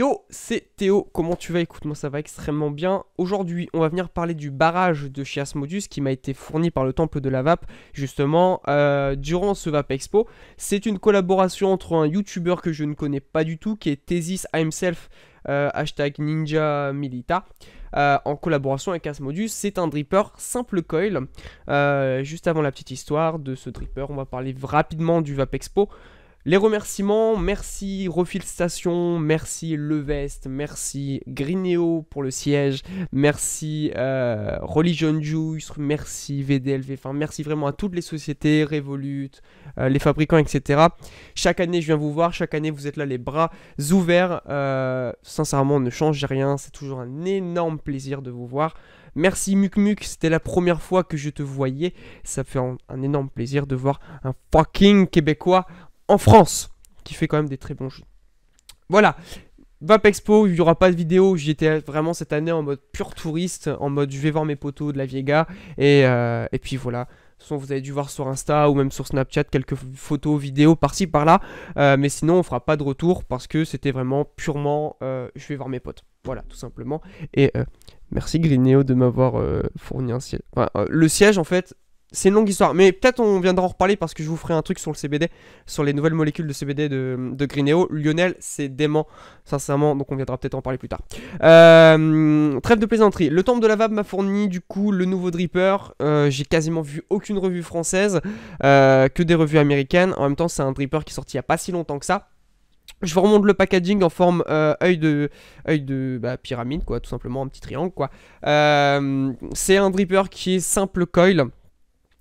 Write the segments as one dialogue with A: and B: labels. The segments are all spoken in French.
A: Yo, c'est Théo, comment tu vas Écoute, moi ça va extrêmement bien. Aujourd'hui, on va venir parler du barrage de chez Asmodus qui m'a été fourni par le Temple de la Vape, justement, euh, durant ce Vape Expo. C'est une collaboration entre un YouTuber que je ne connais pas du tout, qui est Thesis Himself, euh, hashtag Ninja Milita, euh, en collaboration avec Asmodus. C'est un dripper simple coil. juste avant la petite histoire de ce dripper, on va parler rapidement du Vape Expo. Les remerciements, merci Refil Station, merci Levest, merci Grineo pour le siège, merci euh, Religion Juice, merci VDLV, enfin merci vraiment à toutes les sociétés, Revolut, euh, les fabricants, etc. Chaque année je viens vous voir, chaque année vous êtes là les bras ouverts. Euh, sincèrement, ne changez rien, c'est toujours un énorme plaisir de vous voir. Merci MucMuc, c'était la première fois que je te voyais. Ça fait un, énorme plaisir de voir un fucking Québécois en France, qui fait quand même des très bons jeux. Voilà, Vape Expo, il n'y aura pas de vidéo, j'y étais vraiment cette année en mode pur touriste, en mode je vais voir mes potos de la Viega, et, euh, et puis voilà. Vous avez dû voir sur Insta ou même sur Snapchat quelques photos, vidéos par-ci par-là. Euh, mais sinon, on fera pas de retour parce que c'était vraiment purement euh, je vais voir mes potes. Voilà, tout simplement. Et merci Grinéo de m'avoir fourni un siège. le siège, en fait, c'est une longue histoire, mais peut-être on viendra en reparler parce que je vous ferai un truc sur le CBD, sur les nouvelles molécules de CBD de, de Lionel, c'est dément, sincèrement, donc on viendra peut-être en parler plus tard. Euh, trêve de plaisanterie. Le Temple de la m'a fourni du coup le nouveau Dripper. Euh, j'ai quasiment vu aucune revue française, euh, que des revues américaines. En même temps, c'est un Dripper qui est sorti il n'y a pas si longtemps que ça. Je vous remonte le packaging en forme œil de, œil de bah, pyramide, quoi, tout simplement, un petit triangle, quoi. c'est un dripper qui est simple coil,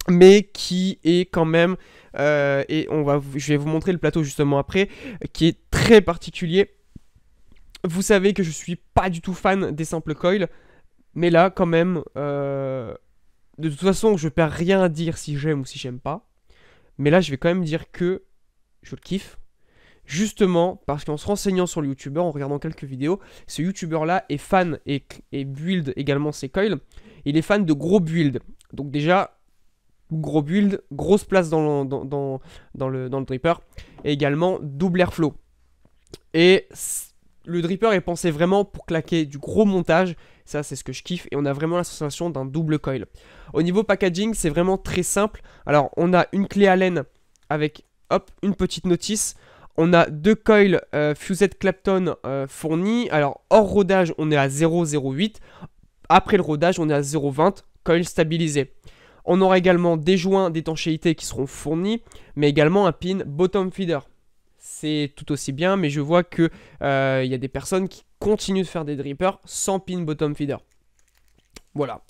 A: mais qui est quand même euh, et on va je vais vous montrer le plateau justement après qui est très particulier vous savez que je suis pas du tout fan des simples coils. mais là quand même euh, de toute façon je perds rien à dire si j'aime ou si j'aime pas mais là je vais quand même dire que je le kiffe justement parce qu'en se renseignant sur le youtubeur, en regardant quelques vidéos, ce youtubeur là est fan et, et build également ses coils. Il est fan de gros builds. Donc déjà, gros build, grosse place dans le, dans, le, dripper, et également double airflow. Et le dripper est pensé vraiment pour claquer du gros montage, ça c'est ce que je kiffe, et on a vraiment la sensation d'un double coil. Au niveau packaging, c'est vraiment très simple. Alors on a une clé Allen avec une petite notice. On a deux coils euh, Fusette Clapton euh, fournis. Alors hors rodage, on est à 0,08. Après le rodage, on est à 0,20. Coil stabilisé. On aura également des joints d'étanchéité qui seront fournis, mais également un pin bottom feeder. C'est tout aussi bien, mais je vois qu'il euh, y a des personnes qui continuent de faire des drippers sans pin bottom feeder. Voilà.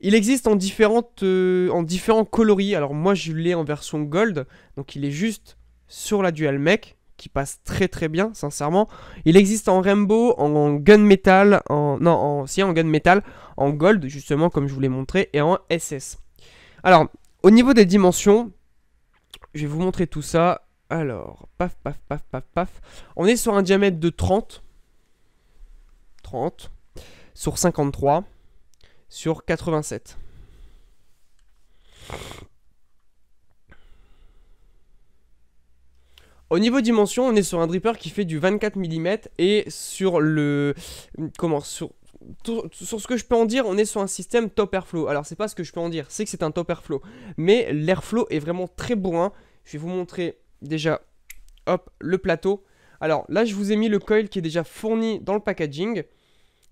A: Il existe en, différentes, euh, en différents coloris. Alors moi, je l'ai en version gold, donc il est juste sur la dual mech qui passe très très bien, sincèrement. Il existe en rainbow, en gunmetal, en non, en si en gunmetal, en gold justement comme je vous l'ai montré et en SS. Alors, au niveau des dimensions, je vais vous montrer tout ça. Alors, paf, paf, paf, paf, paf. On est sur un diamètre de 30. 30. Sur 53. Sur 87. Au niveau dimension, on est sur un dripper qui fait du 24 mm et sur le comment sur sur ce que je peux en dire, on est sur un système top airflow. Alors c'est pas ce que je peux en dire, c'est que c'est un top airflow. Mais l'airflow est vraiment très bon. Je vais vous montrer déjà, hop, le plateau. Alors là, je vous ai mis le coil qui est déjà fourni dans le packaging,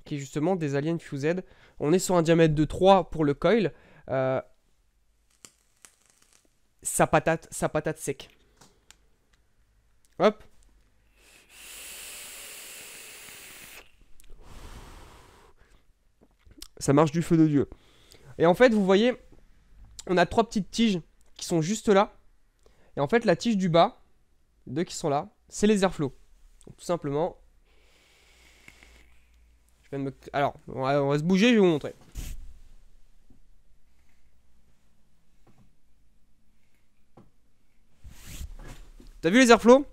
A: qui est justement des Alien Fused. On est sur un diamètre de 3 pour le coil. Euh, sa patate, sa patate sec. Hop. ça marche du feu de Dieu. Et en fait, vous voyez, on a trois petites tiges qui sont juste là. Et en fait, la tige du bas, les deux qui sont là, c'est les airflows. Donc, tout simplement. Alors, on va, on va se bouger, je vais vous montrer. T'as vu les airflows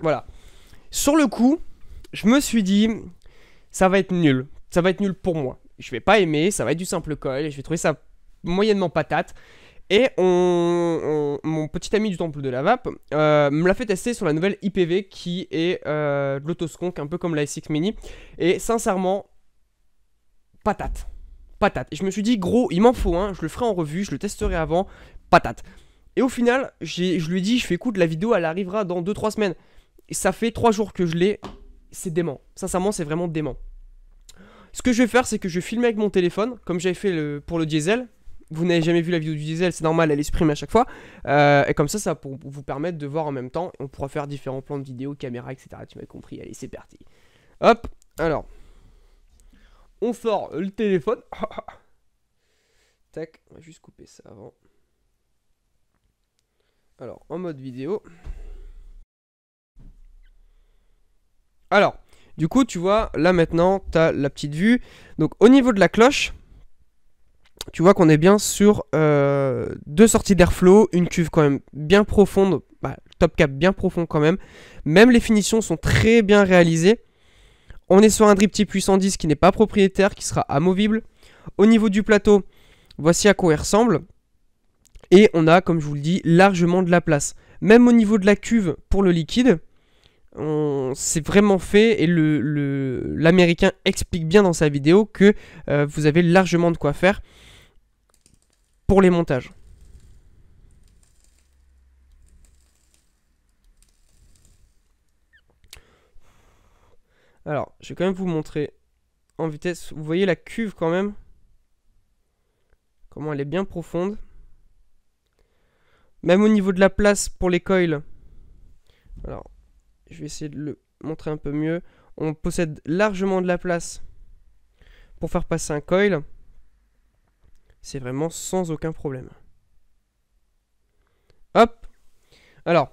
A: Voilà. Sur le coup, je me suis dit, ça va être nul. Ça va être nul pour moi je vais pas aimer, ça va être du simple col, je vais trouver ça moyennement patate. Et on, mon petit ami du temple de la vape euh, me l'a fait tester sur la nouvelle IPV qui est euh, de l'autosconk, un peu comme la SX Mini. Et sincèrement, patate. Patate. Et je me suis dit, gros, il m'en faut je le ferai en revue, je le testerai avant, patate. Et au final, je lui ai dit, je fais écoute, la vidéo elle arrivera dans 2-3 semaines. Et ça fait 3 jours que je l'ai, c'est dément. Sincèrement, c'est vraiment dément. Ce que je vais faire, c'est que je vais filmer avec mon téléphone, comme j'avais fait pour le diesel. Vous n'avez jamais vu la vidéo du diesel, c'est normal, elle est exprime à chaque fois. Euh, et comme ça, ça va pour vous permettre de voir en même temps. On pourra faire différents plans de vidéo, caméra, etc. Tu m'as compris, allez, c'est parti. Hop, alors. On sort le téléphone. Tac, on va juste couper ça avant. Alors, en mode vidéo. Alors, du coup, tu vois, là maintenant, tu as la petite vue. Donc au niveau de la cloche, tu vois qu'on est bien sur euh, deux sorties d'airflow, une cuve quand même bien profonde, bah, top cap bien profond quand même. Même les finitions sont très bien réalisées. On est sur un puissant 810 qui n'est pas propriétaire, qui sera amovible. Au niveau du plateau, voici à quoi il ressemble. Et on a, comme je vous le dis, largement de la place. Même au niveau de la cuve pour le liquide, c'est vraiment fait et l'américain le, l'américain explique bien dans sa vidéo que euh, vous avez largement de quoi faire pour les montages. Alors, je vais quand même vous montrer en vitesse. Vous voyez la cuve quand même Comment elle est bien profonde. Même au niveau de la place pour les coils. Alors, je vais essayer de le montrer un peu mieux. On possède largement de la place pour faire passer un coil. C'est vraiment sans aucun problème. Hop. Alors,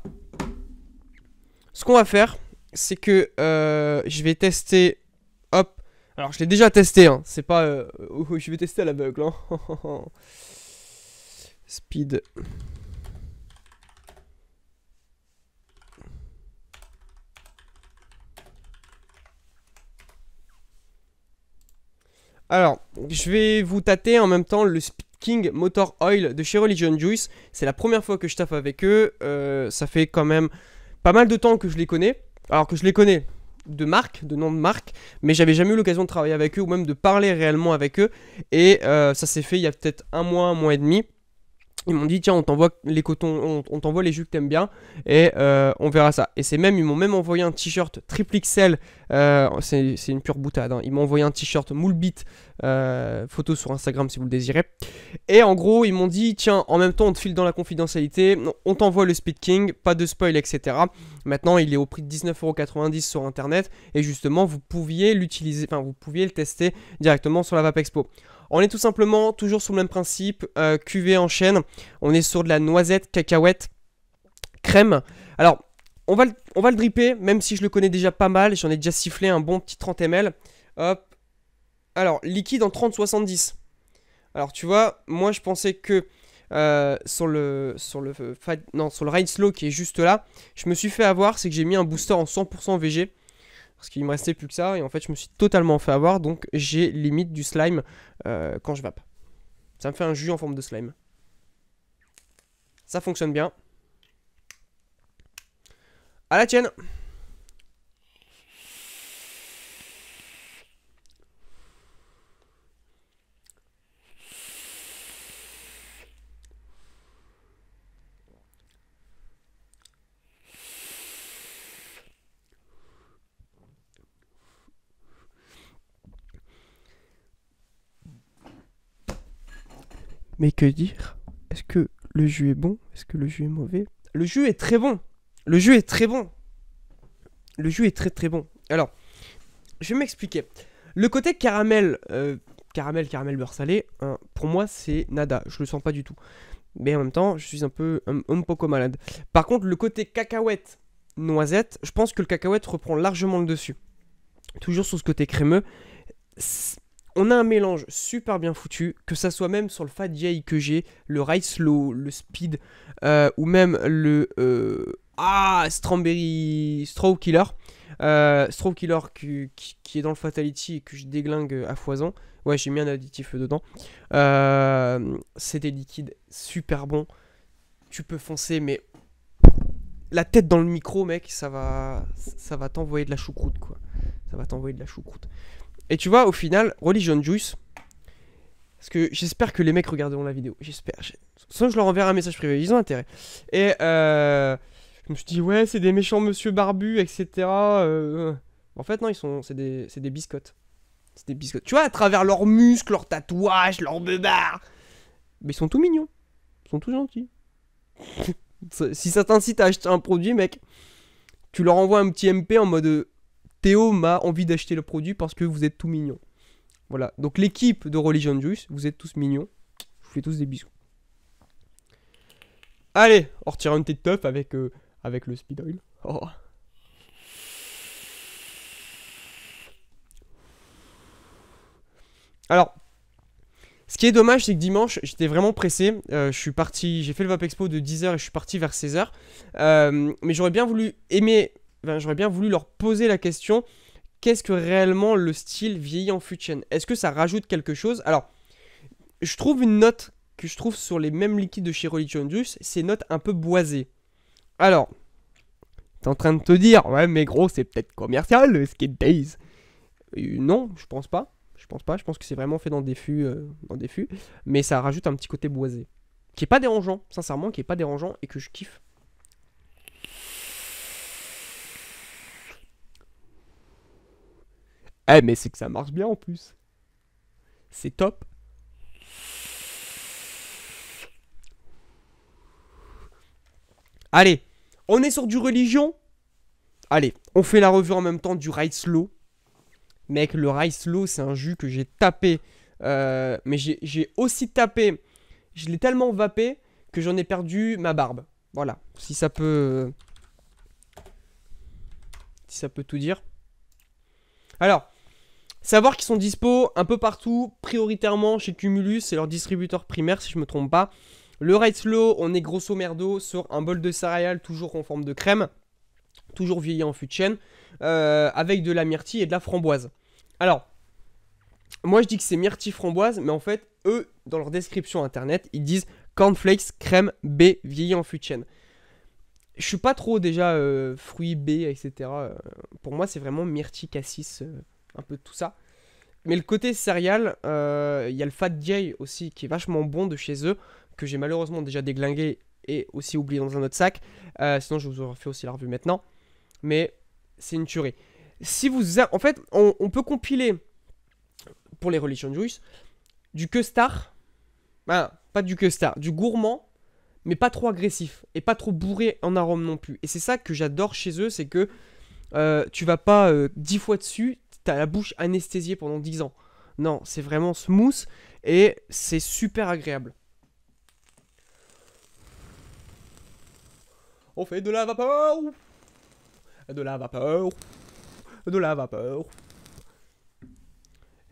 A: ce qu'on va faire, c'est que euh, je vais tester. Hop. Alors, je l'ai déjà testé. Hein. C'est pas. Euh, je vais tester à l'aveugle. Hein. Speed. Alors, je vais vous tâter en même temps le Speed King Motor Oil de chez Religion Juice. C'est la première fois que je taffe avec eux. Euh, ça fait quand même pas mal de temps que je les connais. Alors que je les connais de marque, de nom de marque, mais j'avais jamais eu l'occasion de travailler avec eux ou même de parler réellement avec eux. Et euh, ça s'est fait il y a peut-être un mois, un mois et demi ils m'ont dit tiens on t'envoie les cotons, on, t'envoie les jus que t'aimes bien et euh, on verra ça. Et c'est même ils m'ont même envoyé un t-shirt triple XL, euh, c'est une pure boutade. Hein. Ils m'ont envoyé un t-shirt moule beat, euh, photo sur Instagram si vous le désirez. Et en gros ils m'ont dit tiens en même temps on te file dans la confidentialité, on t'envoie le Speed King, pas de spoil etc. Maintenant il est au prix de 19,90€ sur internet et justement vous pouviez l'utiliser, enfin vous pouviez le tester directement sur la Vape Expo. On est tout simplement toujours sur le même principe, euh, en chaîne. On est sur de la noisette, cacahuète, crème. Alors, on va, le, on va le dripper, même si je le connais déjà pas mal. J'en ai déjà sifflé un bon petit 30 ml. Hop. Alors, liquide en 30-70. Alors, tu vois, moi, je pensais que euh, sur le sur le non, sur le ride slow qui est juste là, je me suis fait avoir, c'est que j'ai mis un booster en 100% VG parce qu'il me restait plus que ça et en fait je me suis totalement fait avoir donc j'ai limite du slime euh, quand je vape. Ça me fait un jus en forme de slime. Ça fonctionne bien. À la tienne Mais que dire Est-ce que le jus est bon Est-ce que le jus est mauvais Le jus est très bon Le jus est très bon Le jus est très très bon. Alors, je vais m'expliquer. Le côté caramel, euh, caramel, caramel beurre salé, hein, pour moi c'est nada, je le sens pas du tout. Mais en même temps, je suis un peu un, peu poco malade. Par contre, le côté cacahuète, noisette, je pense que le cacahuète reprend largement le dessus. Toujours sur ce côté crémeux, on a un mélange super bien foutu, que ça soit même sur le Fat Jay que j'ai, le Rice Low, le Speed, euh, ou même le euh, Ah Strawberry Straw Killer. Euh, Straw Killer qui, est dans le Fatality et que je déglingue à foison. Ouais, j'ai mis un additif dedans. C'est des liquides super bons. Tu peux foncer, mais la tête dans le micro, mec, ça va, ça va t'envoyer de la choucroute, quoi. Ça va t'envoyer de la choucroute. Et tu vois, au final, Religion Juice, parce que j'espère que les mecs regarderont la vidéo, j'espère. Sinon, je leur enverrai un message privé, ils ont intérêt. Et euh, je me suis dit, ouais, c'est des méchants monsieur barbu, etc. Euh. En fait, non, ils sont, c'est des, c'est des biscottes. C'est des biscottes. Tu vois, à travers leurs muscles, leurs tatouages, leurs beubards, Mais ils sont tout mignons. Ils sont tout gentils. si ça t'incite à acheter un produit, mec, tu leur envoies un petit MP en mode Théo m'a envie d'acheter le produit parce que vous êtes tout mignon. Voilà. Donc l'équipe de Religion Juice, vous êtes tous mignons. Je vous fais tous des bisous. Allez, on retire un petit teuf avec, euh, avec le speed oil. Oh. Alors, ce qui est dommage, c'est que dimanche, j'étais vraiment pressé. Euh, je suis parti, j'ai fait le Vape Expo de 10h et je suis parti vers 16h. Euh, mais j'aurais bien voulu aimer ben, j'aurais bien voulu leur poser la question qu'est-ce que réellement le style vieilli en fut Est-ce que ça rajoute quelque chose Alors, je trouve une note que je trouve sur les mêmes liquides de chez Religion Juice, c'est note un peu boisée. Alors, t'es en train de te dire, ouais, mais gros, c'est peut-être commercial, Skate Days. Euh, non, je pense pas. Je pense pas. Je pense que c'est vraiment fait dans des fûts, euh, dans des fûts. Mais ça rajoute un petit côté boisé, qui est pas dérangeant, sincèrement, qui est pas dérangeant et que je kiffe. Eh, mais c'est que ça marche bien en plus. C'est top. Allez, on est sur du religion. Allez, on fait la revue en même temps du Rice low. Mec, le Rice low, c'est un jus que j'ai tapé. Euh, mais j'ai aussi tapé. Je l'ai tellement vapé que j'en ai perdu ma barbe. Voilà, si ça peut... Si ça peut tout dire. Alors, Savoir qu'ils sont dispo un peu partout, prioritairement chez Cumulus, c'est leur distributeur primaire si je me trompe pas. Le Right Slow, on est grosso merdo sur un bol de céréales toujours en forme de crème, toujours vieilli en fût de euh, avec de la myrtille et de la framboise. Alors, moi je dis que c'est myrtille framboise, mais en fait, eux, dans leur description internet, ils disent cornflakes crème B vieilli en fût de chêne. Je suis pas trop déjà euh, fruits B, etc. Euh, pour moi, c'est vraiment myrtille cassis un peu tout ça. Mais le côté céréales, euh, il y a le Fat Jay aussi qui est vachement bon de chez eux, que j'ai malheureusement déjà déglingué et aussi oublié dans un autre sac. Euh, sinon, je vous aurais fait aussi la revue maintenant. Mais c'est une tuerie. Si vous En fait, on, peut compiler, pour les religions juives, du que star. pas du que star, du gourmand, mais pas trop agressif et pas trop bourré en arôme non plus. Et c'est ça que j'adore chez eux, c'est que euh, tu vas pas dix fois dessus, t'as la bouche anesthésiée pendant 10 ans. Non, c'est vraiment smooth et c'est super agréable. On fait de la vapeur De la vapeur De la vapeur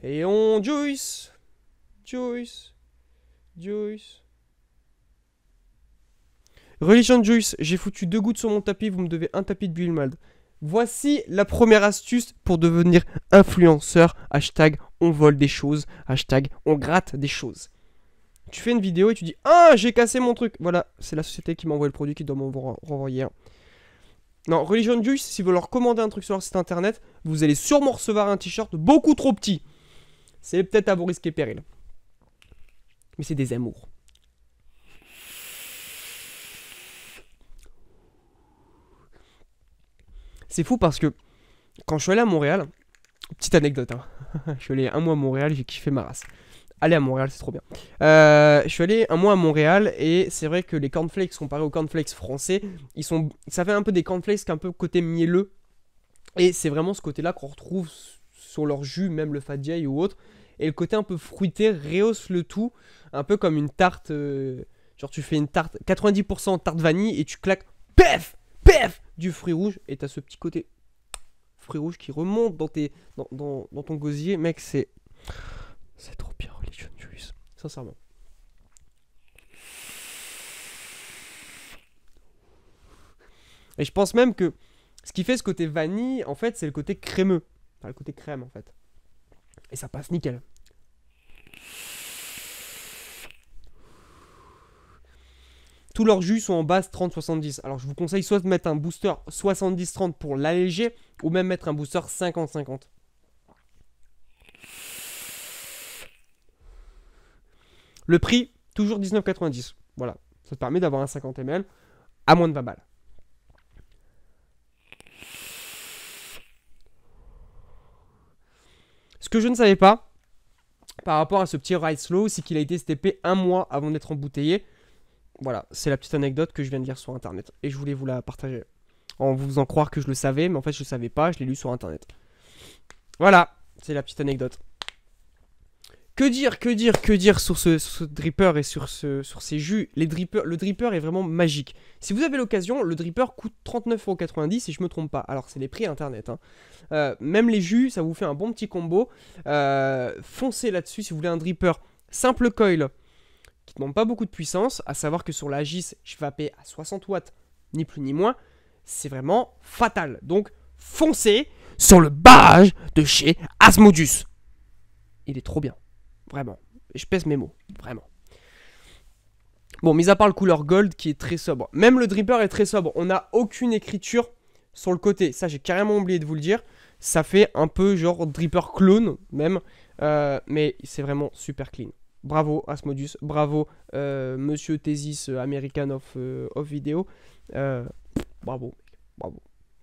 A: Et on juice Juice Juice Religion Juice, j'ai foutu deux gouttes sur mon tapis, vous me devez un tapis de malde. Voici la première astuce pour devenir influenceur. Hashtag on vole des choses. Hashtag on gratte des choses. Tu fais une vidéo et tu dis Ah, j'ai cassé mon truc. Voilà, c'est la société qui m'envoie le produit qui doit m'en renvoyer Non, Religion Juice, si vous leur commandez un truc sur leur site internet, vous allez sûrement recevoir un t-shirt beaucoup trop petit. C'est peut-être à vos risques et périls. Mais c'est des amours. C'est fou parce que quand je suis allé à Montréal, petite anecdote, hein. je suis allé un mois à Montréal, j'ai kiffé ma race. Allez à Montréal, c'est trop bien. Euh, je suis allé un mois à Montréal et c'est vrai que les cornflakes comparés aux cornflakes français, ils sont, ça fait un peu des cornflakes un peu côté mielleux. Et c'est vraiment ce côté-là qu'on retrouve sur leur jus, même le fadjaï ou autre. Et le côté un peu fruité rehausse le tout, un peu comme une tarte. Euh, genre tu fais une tarte, 90% tarte vanille et tu claques, pef du fruit rouge et t'as ce petit côté fruit rouge qui remonte dans, tes, dans, dans, ton gosier. Mec, c'est. C'est trop bien, Religion Juice. Sincèrement. Et je pense même que ce qui fait ce côté vanille, en fait, c'est le côté crémeux. Enfin, le côté crème, en fait. Et ça passe nickel. Tous leurs jus sont en base 30-70. Alors je vous conseille soit de mettre un booster 70-30 pour l'alléger, ou même mettre un booster 50-50. Le prix, toujours 19,90. Voilà, ça te permet d'avoir un 50 ml à moins de 20 balles. Ce que je ne savais pas par rapport à ce petit Ride Slow, c'est qu'il a été steppé un mois avant d'être embouteillé. Voilà, c'est la petite anecdote que je viens de lire sur internet et je voulais vous la partager. En vous faisant croire que je le savais, mais en fait je le savais pas, je l'ai lu sur internet. Voilà, c'est la petite anecdote. Que dire, que dire, que dire sur ce, dripper et sur, ce, sur ces jus Les Le dripper est vraiment magique. Si vous avez l'occasion, le dripper coûte 39,90€ si je me trompe pas. Alors c'est les prix internet. Hein. Euh, même les jus, ça vous fait un bon petit combo. Euh, foncez là-dessus si vous voulez un dripper simple coil qui ne demande pas beaucoup de puissance, à savoir que sur la GIS, je vais appeler à 60 watts, ni plus ni moins, c'est vraiment fatal. Donc foncez sur le barrage de chez Asmodus. Il est trop bien, vraiment. Je pèse mes mots, vraiment. Bon, mis à part le couleur gold qui est très sobre. Même le dripper est très sobre. On n'a aucune écriture sur le côté. Ça, j'ai carrément oublié de vous le dire. Ça fait un peu genre dripper clone même. Euh, mais c'est vraiment super clean. Bravo Asmodus, bravo euh, Monsieur Thesis euh, American of, euh, of Video. bravo, bravo,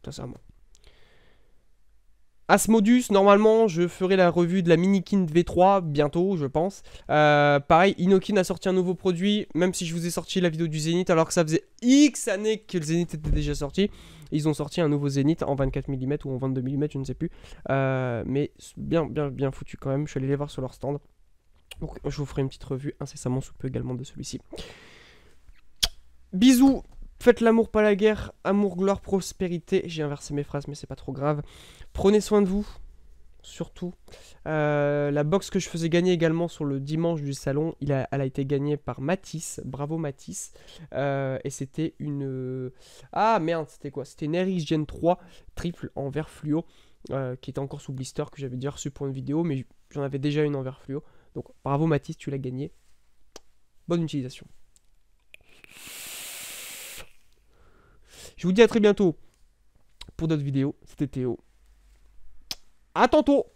A: sincèrement. Asmodus, normalement, je ferai la revue de la Minikin V3 bientôt, je pense. pareil, Inokin a sorti un nouveau produit, même si je vous ai sorti la vidéo du Zenith, alors que ça faisait X années que le Zenith était déjà sorti. Ils ont sorti un nouveau Zenith en 24 mm ou en 22 mm, je ne sais plus. mais bien, bien, bien foutu quand même. Je suis allé les voir sur leur stand. Donc je vous ferai une petite revue incessamment sous peu également de celui-ci. Bisous Faites l'amour, pas la guerre. Amour, gloire, prospérité. J'ai inversé mes phrases, mais c'est pas trop grave. Prenez soin de vous, surtout. Euh, la box que je faisais gagner également sur le dimanche du salon, elle a été gagnée par Matisse. Bravo Matisse. Euh, et c'était une. Euh, ah merde, c'était quoi C'était une RX Gen 3 triple en verre fluo. qui était encore sous blister que j'avais déjà reçu pour une vidéo, mais j'en avais déjà une en verre fluo. Donc bravo Mathis, tu l'as gagné. Bonne utilisation. Je vous dis à très bientôt pour d'autres vidéos. C'était Théo. A tantôt